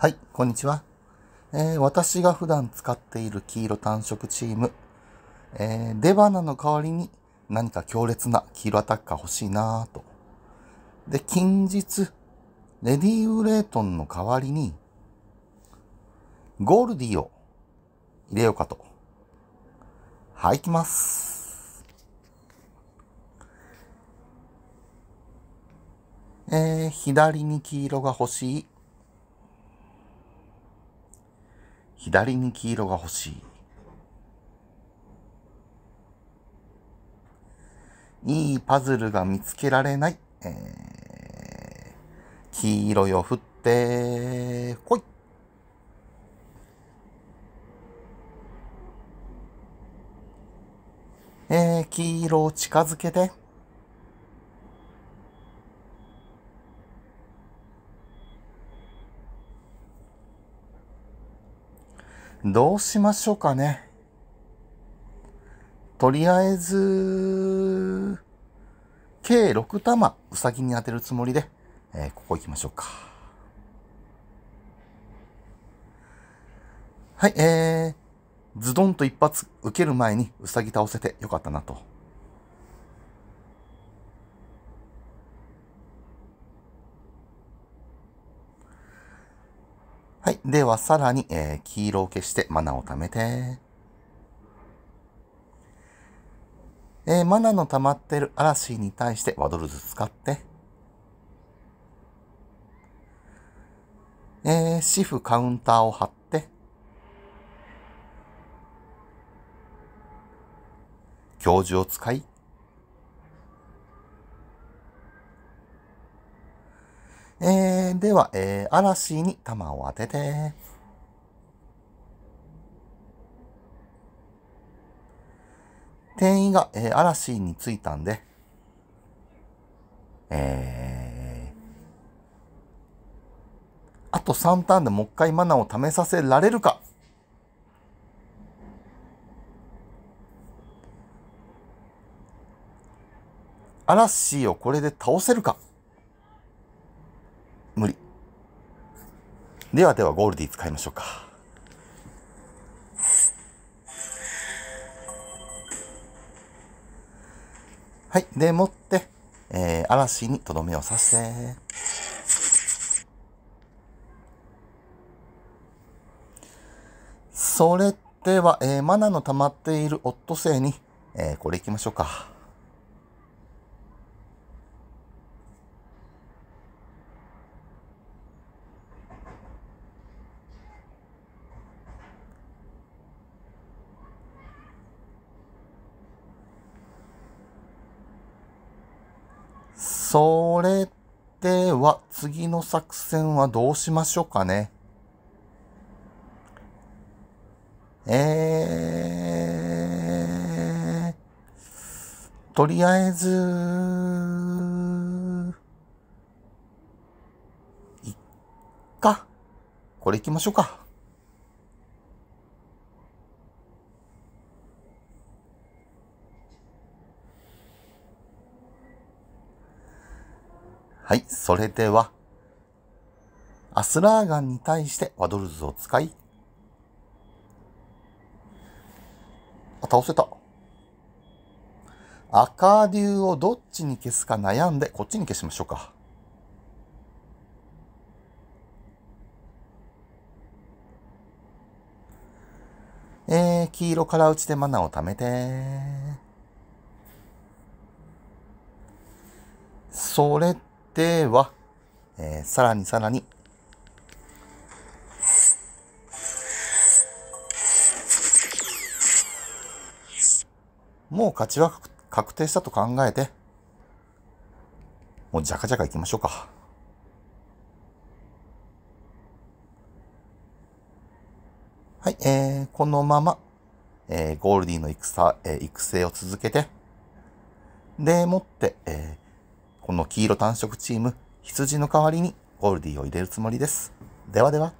はい、こんにちは。えー、私が普段使っている黄色単色チーム、えー、出花の代わりに何か強烈な黄色アタッカー欲しいなぁと。で、近日、レディー・ウレートンの代わりに、ゴールディを入れようかと。はい、きます。えー、左に黄色が欲しい左に黄色が欲しい。いいパズルが見つけられない。えー、黄色よ振って、こい。えー、黄色を近づけて。どうしましょうかね。とりあえず、計6玉、うさぎに当てるつもりで、えー、ここ行きましょうか。はい、えー、ズドンと一発受ける前にうさぎ倒せてよかったなとでは、さらに、えー、黄色を消してマナを貯めて。えー、マナの溜まってる嵐に対してワドルズ使って。えー、シフカウンターを張って。教授を使い。えーでは、えー、嵐に玉を当てて。店員が、えー、嵐に着いたんで、えー、あと3ターンでもう一回マナを試させられるか。嵐をこれで倒せるか。無理。ではではゴールディ使いましょうか。はい。で、もって、えー、嵐にとどめを刺して。それでは、えー、マナの溜まっているオットセイに、えー、これ行きましょうか。それでは次の作戦はどうしましょうかね。えー、とりあえず、いっか。これ行きましょうか。はい、それでは、アスラーガンに対してワドルズを使い、あ、倒せた。赤竜をどっちに消すか悩んで、こっちに消しましょうか。えー、黄色から打ちでマナを貯めて。それでは、えー、さらにさらに、もう勝ちは確定したと考えて、もうじゃかじゃか行きましょうか。はい、えー、このまま、えー、ゴールディの戦、えー、育成を続けて、でもって、えー、この黄色単色チーム、羊の代わりにゴールディを入れるつもりです。ではでは。